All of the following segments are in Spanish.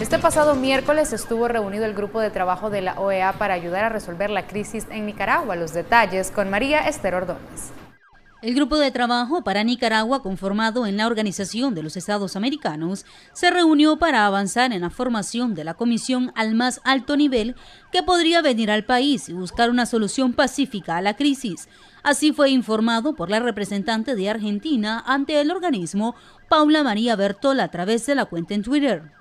Este pasado miércoles estuvo reunido el grupo de trabajo de la OEA para ayudar a resolver la crisis en Nicaragua. Los detalles con María Esther Ordóñez. El grupo de trabajo para Nicaragua, conformado en la Organización de los Estados Americanos, se reunió para avanzar en la formación de la comisión al más alto nivel que podría venir al país y buscar una solución pacífica a la crisis. Así fue informado por la representante de Argentina ante el organismo, Paula María Bertola, a través de la cuenta en Twitter.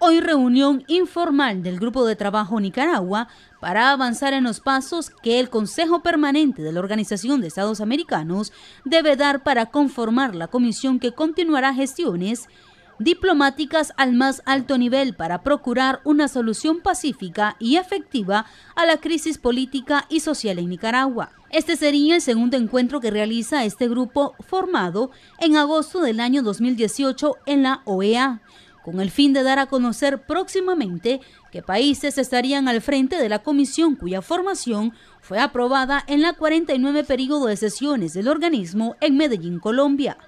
Hoy reunión informal del Grupo de Trabajo Nicaragua para avanzar en los pasos que el Consejo Permanente de la Organización de Estados Americanos debe dar para conformar la comisión que continuará gestiones diplomáticas al más alto nivel para procurar una solución pacífica y efectiva a la crisis política y social en Nicaragua. Este sería el segundo encuentro que realiza este grupo formado en agosto del año 2018 en la OEA con el fin de dar a conocer próximamente qué países estarían al frente de la comisión cuya formación fue aprobada en la 49 periodo de sesiones del organismo en Medellín, Colombia.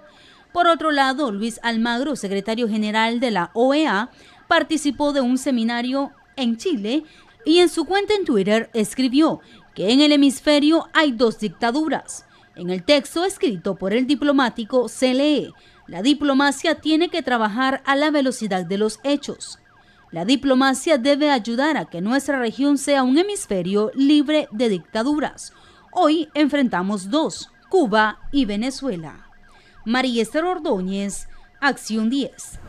Por otro lado, Luis Almagro, secretario general de la OEA, participó de un seminario en Chile y en su cuenta en Twitter escribió que en el hemisferio hay dos dictaduras. En el texto escrito por el diplomático se lee la diplomacia tiene que trabajar a la velocidad de los hechos. La diplomacia debe ayudar a que nuestra región sea un hemisferio libre de dictaduras. Hoy enfrentamos dos, Cuba y Venezuela. María Esther Ordóñez, Acción 10.